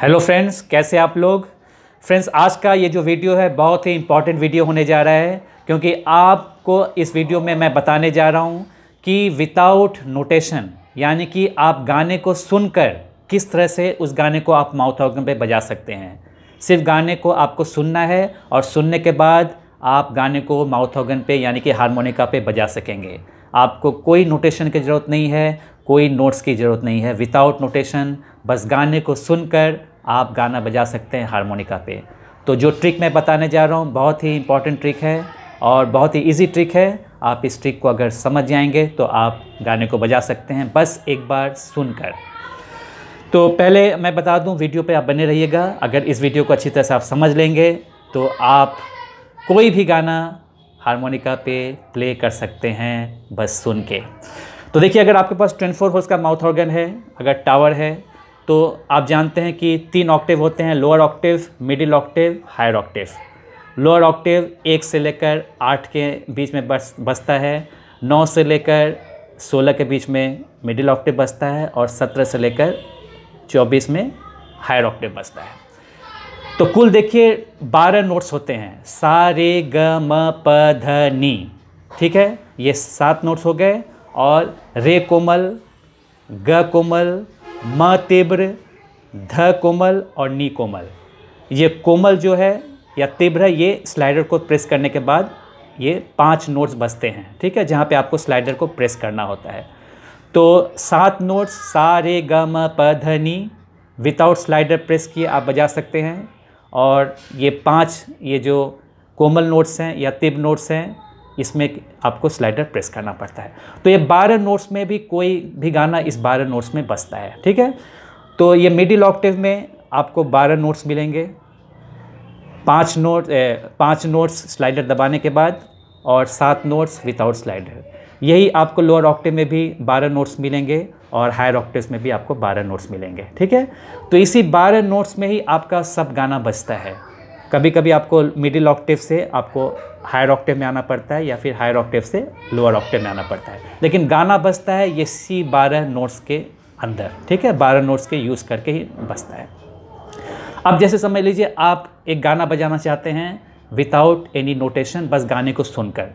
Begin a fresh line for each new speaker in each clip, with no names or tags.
hello friends कैसे आप लोग फ्रेंड्स आज का ये जो वीडियो है बहुत ही इम्पॉर्टेंट वीडियो होने जा रहा है क्योंकि आपको इस वीडियो में मैं बताने जा रहा हूँ कि विदाउट नोटेशन यानी कि आप गाने को सुनकर किस तरह से उस गाने को आप माउथ ऑर्गन पे बजा सकते हैं सिर्फ गाने को आपको सुनना है और सुनने के बाद आप गाने को माउथ ऑर्गन पे यानी कि हारमोनिका पे बजा सकेंगे आपको कोई नोटेशन की ज़रूरत नहीं है कोई नोट्स की ज़रूरत नहीं है विदाउट नोटेशन बस गाने को सुनकर आप गाना बजा सकते हैं हारमोनिका पे तो जो ट्रिक मैं बताने जा रहा हूँ बहुत ही इंपॉर्टेंट ट्रिक है और बहुत ही इजी ट्रिक है आप इस ट्रिक को अगर समझ जाएंगे तो आप गाने को बजा सकते हैं बस एक बार सुनकर तो पहले मैं बता दूं वीडियो पे आप बने रहिएगा अगर इस वीडियो को अच्छी तरह से आप समझ लेंगे तो आप कोई भी गाना हारमोनिका पे प्ले कर सकते हैं बस सुन के तो देखिए अगर आपके पास ट्वेंटी फोर का माउथ ऑर्गन है अगर टावर है तो आप जानते हैं कि तीन ऑक्टिव होते हैं lower octave middle octave higher octave lower octave एक से लेकर आठ के बीच में बस बसता है नौ से लेकर सोलह के बीच में मिडिल ऑक्टिव बसता है और सत्रह से लेकर चौबीस में हायर ऑक्टिव बसता है तो कुल देखिए बारह नोट्स होते हैं सा रे ग म प ध नी ठीक है ये सात नोट्स हो गए और रे कोमल ग कोमल म तीव्र ध कोमल और नी कोमल ये कोमल जो है या तीव्र ये स्लाइडर को प्रेस करने के बाद ये पांच नोट्स बजते हैं ठीक है जहाँ पे आपको स्लाइडर को प्रेस करना होता है तो सात नोट्स सा रे ग म प ध नी विदाउट स्लाइडर प्रेस किए आप बजा सकते हैं और ये पांच ये जो कोमल नोट्स हैं या तिब नोट्स हैं इसमें आपको स्लाइडर प्रेस करना पड़ता है तो ये बारह नोट्स में भी कोई भी गाना इस बारह नोट्स में बसता है ठीक है तो ये मिडिल ऑक्टिव में आपको बारह नोट्स मिलेंगे पाँच नोट पाँच नोट्स स्लाइडर दबाने के बाद और सात नोट्स विदाउट स्लाइडर यही आपको लोअर ऑक्टिव में भी 12 नोट्स मिलेंगे और हायर ऑक्टिव में भी आपको 12 नोट्स मिलेंगे ठीक है तो इसी 12 नोट्स में ही आपका सब गाना बजता है कभी कभी आपको मिडिल ऑक्टिव से आपको हायर ऑक्टिव में आना पड़ता है या फिर हायर ऑक्टिव से लोअर ऑक्टिव में आना पड़ता है लेकिन गाना बसता है ये सी बारह नोट्स के अंदर ठीक है बारह नोट्स के यूज़ करके ही बसता है अब जैसे समझ लीजिए आप एक गाना बजाना चाहते हैं विदाउट एनी नोटेशन बस गाने को सुनकर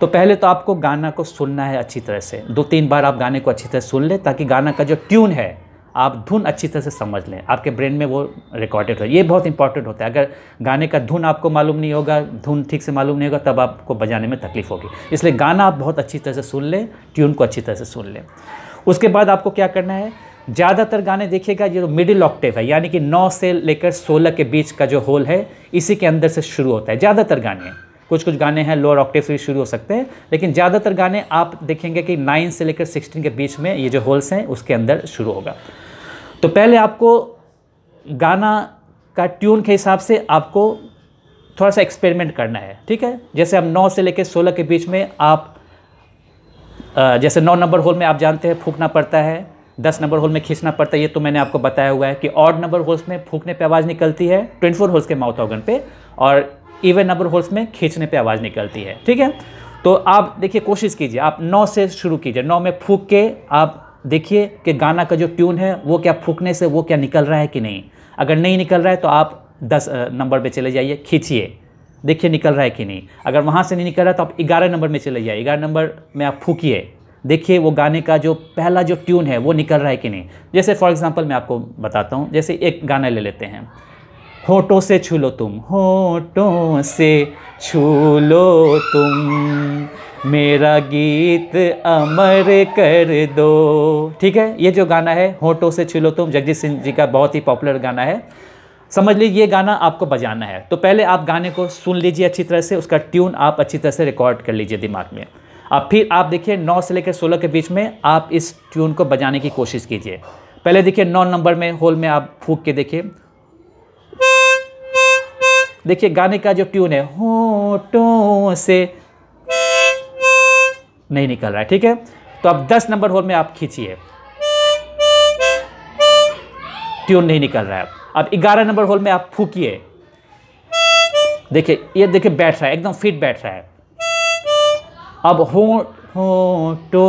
तो पहले तो आपको गाना को सुनना है अच्छी तरह से दो तीन बार आप गाने को अच्छी तरह सुन लें ताकि गाना का जो ट्यून है आप धुन अच्छी तरह से समझ लें आपके ब्रेन में वो रिकॉर्डेड हो ये बहुत इंपॉर्टेंट होता है अगर गाने का धुन आपको मालूम नहीं होगा धुन ठीक से मालूम नहीं होगा तब आपको बजाने में तकलीफ होगी इसलिए गाना आप बहुत अच्छी तरह से सुन लें ट्यून को अच्छी तरह से सुन लें उसके बाद आपको क्या करना है ज़्यादातर गाने देखिएगा ये जो मिडिल ऑक्टेव है यानी कि नौ से लेकर सोलह के बीच का जो होल है इसी के अंदर से शुरू होता है ज़्यादातर गाने कुछ कुछ गाने हैं लोअर ऑक्टेव से भी शुरू हो सकते हैं लेकिन ज़्यादातर गाने आप देखेंगे कि नाइन से लेकर सिक्सटीन के बीच में ये जो होल्स हैं उसके अंदर शुरू होगा तो पहले आपको गाना का ट्यून के हिसाब से आपको थोड़ा सा एक्सपेरिमेंट करना है ठीक है जैसे हम नौ से लेकर सोलह के बीच में आप जैसे नौ नंबर होल में आप जानते हैं फूकना पड़ता है दस नंबर होल में खींचना पड़ता है ये तो मैंने आपको बताया हुआ है कि ऑड नंबर होल्स में फूकने पे आवाज़ निकलती है ट्वेंटी फोर होल्स के माउथ ऑर्गन पे और इवन नंबर होल्स में खींचने पे आवाज़ निकलती है ठीक है तो आप देखिए कोशिश कीजिए आप नौ से शुरू कीजिए नौ में फूक के आप देखिए कि गाना का जो ट्यून है वो क्या फूकने से वो क्या निकल रहा है कि नहीं अगर नहीं निकल रहा है तो आप दस नंबर पर चले जाइए खींचिए देखिए निकल रहा है कि नहीं अगर वहाँ से नहीं निकल रहा है तो आप ग्यारह नंबर में चले जाइए ग्यारह नंबर में आप फूकिए देखिए वो गाने का जो पहला जो ट्यून है वो निकल रहा है कि नहीं जैसे फॉर एग्ज़ाम्पल मैं आपको बताता हूँ जैसे एक गाना ले लेते हैं होठों से छू लो तुम होठों से छू लो तुम मेरा गीत अमर कर दो ठीक है ये जो गाना है होठों से छू लो तुम जगजीत सिंह जी का बहुत ही पॉपुलर गाना है समझ लीजिए ये गाना आपको बजाना है तो पहले आप गाने को सुन लीजिए अच्छी तरह से उसका ट्यून आप अच्छी तरह से रिकॉर्ड कर लीजिए दिमाग में अब फिर आप देखिए 9 से लेकर 16 के बीच में आप इस ट्यून को बजाने की कोशिश कीजिए पहले देखिए 9 नंबर में होल में आप फूक के देखिए देखिए गाने का जो ट्यून है हो टो से नहीं निकल रहा है ठीक है तो अब 10 नंबर होल में आप खींचिए ट्यून नहीं निकल रहा है अब 11 नंबर होल में आप फूकिए देखिए ये देखिए बैठ रहा है एकदम फिट बैठ रहा है अब हो हो टो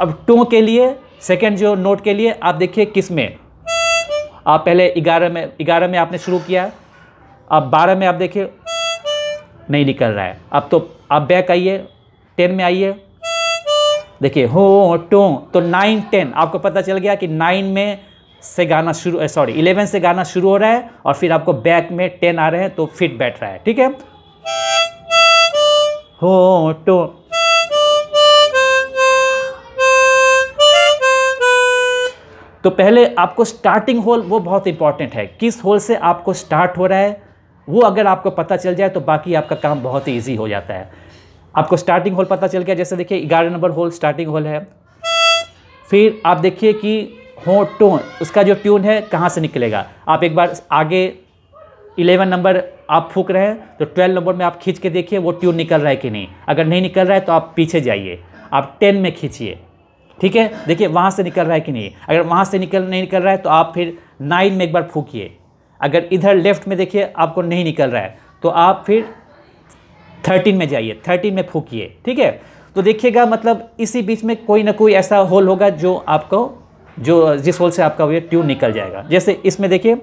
अब टो के लिए सेकेंड जो नोट के लिए आप देखिए किस में आप पहले ग्यारह में ग्यारह में आपने शुरू किया अब बारह में आप देखिए नहीं निकल रहा है अब तो आप बैक आइए टेन में आइए देखिए हो टो तो नाइन टेन आपको पता चल गया कि नाइन में से गाना शुरू सॉरी इलेवन से गाना शुरू हो रहा है और फिर आपको बैक में टेन आ रहे हैं तो फिट बैठ रहा है ठीक है हो टो तो पहले आपको स्टार्टिंग होल वो बहुत इंपॉर्टेंट है किस होल से आपको स्टार्ट हो रहा है वो अगर आपको पता चल जाए तो बाकी आपका काम बहुत ही ईजी हो जाता है आपको स्टार्टिंग होल पता चल गया जैसे देखिए ग्यारह नंबर होल स्टार्टिंग होल है फिर आप देखिए कि हो टोन उसका जो ट्यून है कहाँ से निकलेगा आप एक बार आगे इलेवन नंबर आप फूक रहे हैं तो ट्वेल्व नंबर में आप खींच के देखिए वो ट्यून निकल रहा है कि नहीं अगर नहीं निकल रहा है तो आप पीछे जाइए आप टेन में खींचिए ठीक है देखिए वहाँ से निकल रहा है कि नहीं अगर वहाँ से निकल नहीं निकल रहा है तो आप फिर नाइन में एक बार फूकिए अगर इधर लेफ़्ट में देखिए आपको नहीं निकल रहा है तो आप फिर थर्टीन में जाइए थर्टीन में फूकिए ठीक है तो देखिएगा मतलब इसी बीच में कोई ना कोई ऐसा होल होगा जो आपको जो जिस होल से आपका वो ट्यून निकल जाएगा जैसे इसमें देखिए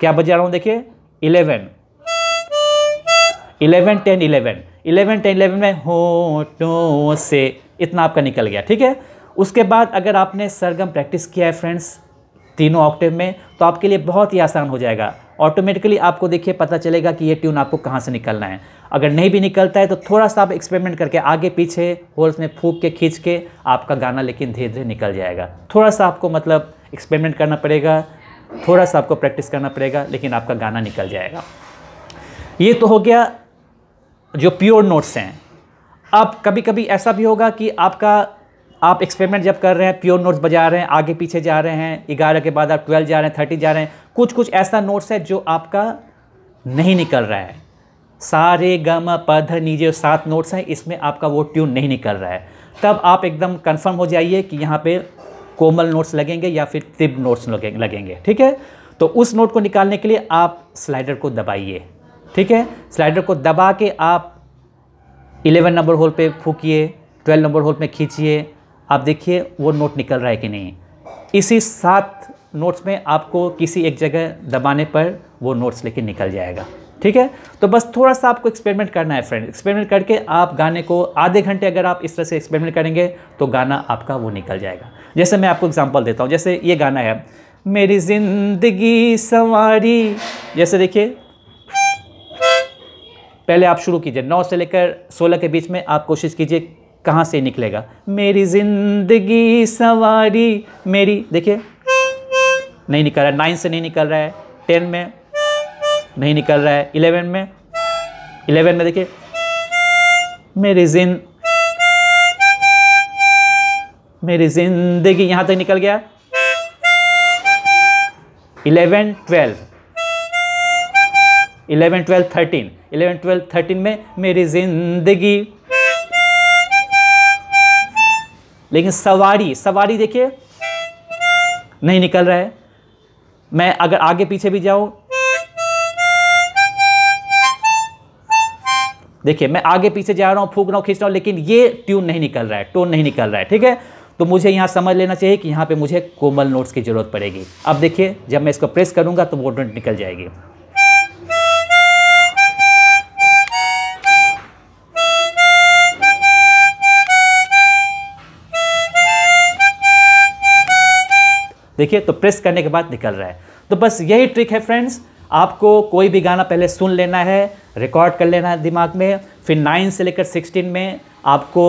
क्या बजा रहा हूँ देखिए eleven eleven ten eleven eleven ten eleven में हो टो से इतना आपका निकल गया ठीक है उसके बाद अगर आपने सरगम प्रैक्टिस किया है फ्रेंड्स तीनों ऑक्टिव में तो आपके लिए बहुत ही आसान हो जाएगा ऑटोमेटिकली आपको देखिए पता चलेगा कि ये ट्यून आपको कहाँ से निकलना है अगर नहीं भी निकलता है तो थोड़ा सा आप एक्सपेरिमेंट करके आगे पीछे होल्स में फूक के खींच के आपका गाना लेकिन धीरे धीरे निकल जाएगा थोड़ा सा आपको मतलब एक्सपेरिमेंट करना पड़ेगा थोड़ा सा आपको प्रैक्टिस करना पड़ेगा लेकिन आपका गाना निकल जाएगा ये तो हो गया जो प्योर नोट्स हैं अब कभी कभी ऐसा भी होगा कि आपका आप एक्सपेरिमेंट जब कर रहे हैं प्योर नोट्स बजा रहे हैं आगे पीछे जा रहे हैं ग्यारह के बाद आप ट्वेल्व जा रहे हैं थर्टी जा रहे हैं कुछ कुछ ऐसा नोट्स है जो आपका नहीं निकल रहा है सारे गम पध नीचे सात नोट्स हैं इसमें आपका वो ट्यून नहीं निकल रहा है तब आप एकदम कन्फर्म हो जाइए कि यहाँ पर कोमल नोट्स लगेंगे या फिर तिब नोट्स लगेंगे ठीक है तो उस नोट को निकालने के लिए आप स्लाइडर को दबाइए ठीक है स्लाइडर को दबा के आप 11 नंबर होल पे फूकिए 12 नंबर होल पे खींचिए आप देखिए वो नोट निकल रहा है कि नहीं इसी सात नोट्स में आपको किसी एक जगह दबाने पर वो नोट्स लेके निकल जाएगा ठीक है तो बस थोड़ा सा आपको एक्सपेरिमेंट करना है फ्रेंड एक्सपेरिमेंट करके आप गाने को आधे घंटे अगर आप इस तरह से एक्सपेरिमेंट करेंगे तो गाना आपका वो निकल जाएगा जैसे मैं आपको एग्जांपल देता हूँ जैसे ये गाना है मेरी जिंदगी सवारी जैसे देखिए पहले आप शुरू कीजिए नौ से लेकर सोलह के बीच में आप कोशिश कीजिए कहाँ से निकलेगा मेरी जिंदगी सवारी मेरी देखिए नहीं निकल रहा है नाइन से नहीं निकल रहा है टेन में नहीं निकल रहा है इलेवन में इलेवन में देखिए मेरी जिन मेरी जिंदगी यहाँ तक निकल गया eleven twelve eleven twelve thirteen eleven twelve thirteen में मेरी जिंदगी लेकिन सवारी सवारी देखिए नहीं निकल रहा है मैं अगर आगे पीछे भी जाऊं देखिए मैं आगे पीछे जा रहा हूं फूक रहा हूं खींच रहा हूं लेकिन ये ट्यून नहीं निकल रहा है टोन नहीं निकल रहा है ठीक है तो मुझे यहां समझ लेना चाहिए कि यहां पे मुझे कोमल नोट्स की ज़रूरत पड़ेगी अब देखिए जब मैं इसको प्रेस करूंगा तो वो नोट निकल जाएगी देखिए तो प्रेस करने के बाद निकल रहा है तो बस यही ट्रिक है फ्रेंड्स आपको कोई भी गाना पहले सुन लेना है रिकॉर्ड कर लेना है दिमाग में फिर नाइन से लेकर सिक्सटीन में आपको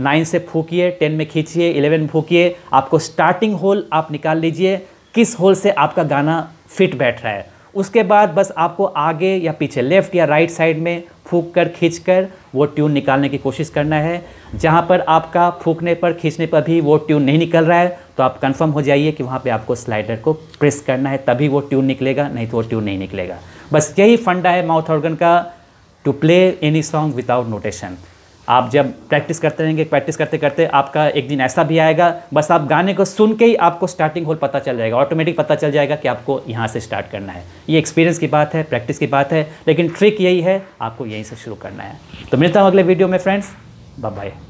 नाइन से फूकिए टेन में खींचिए इलेवन फूकिए आपको स्टार्टिंग होल आप निकाल लीजिए किस होल से आपका गाना फिट बैठ रहा है उसके बाद बस आपको आगे या पीछे लेफ़्ट या राइट साइड में फूक कर खींच कर वो ट्यून निकालने की कोशिश करना है जहाँ पर आपका फूकने पर खींचने पर भी वो ट्यून नहीं निकल रहा है तो आप कंफर्म हो जाइए कि वहाँ पे आपको स्लाइडर को प्रेस करना है तभी वो ट्यून निकलेगा नहीं तो वो ट्यून नहीं निकलेगा बस यही फंडा है माउथ ऑर्गन का to play any song without notation आप जब प्रैक्टिस करते रहेंगे प्रैक्टिस करते करते आपका एक दिन ऐसा भी आएगा बस आप गाने को सुन के ही आपको स्टार्टिंग होल पता चल जाएगा ऑटोमेटिक पता चल जाएगा कि आपको यहाँ से स्टार्ट करना है ये एक्सपीरियंस की बात है प्रैक्टिस की बात है लेकिन ट्रिक यही है आपको यहीं से शुरू करना है तो मिलता हूँ अगले वीडियो में फ्रेंड्स बाय